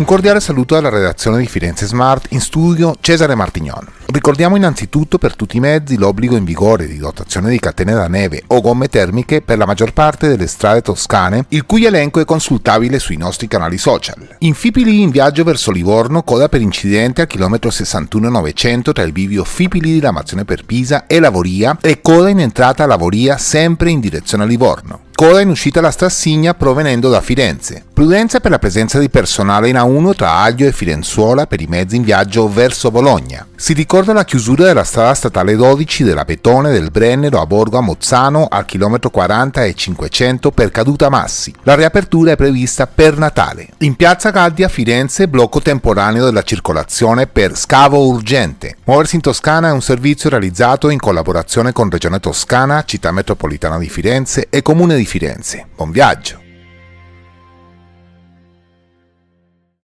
Un cordiale saluto alla redazione di Firenze Smart, in studio Cesare Martignon. Ricordiamo innanzitutto per tutti i mezzi l'obbligo in vigore di dotazione di catene da neve o gomme termiche per la maggior parte delle strade toscane, il cui elenco è consultabile sui nostri canali social. In Fipili in viaggio verso Livorno, coda per incidente a chilometro 61-900 tra il bivio Fipili di Lamazione per Pisa e Lavoria e coda in entrata a Lavoria sempre in direzione a Livorno coda in uscita la Strassigna provenendo da Firenze. Prudenza per la presenza di personale in A1 tra Aglio e Firenzuola per i mezzi in viaggio verso Bologna. Si ricorda Ricordo la chiusura della strada statale 12 della Petone del Brennero a Borgo a Mozzano al chilometro 40 e 500 per caduta massi. La riapertura è prevista per Natale. In piazza Gaddi a Firenze blocco temporaneo della circolazione per scavo urgente. Muoversi in Toscana è un servizio realizzato in collaborazione con Regione Toscana, Città Metropolitana di Firenze e Comune di Firenze. Buon viaggio!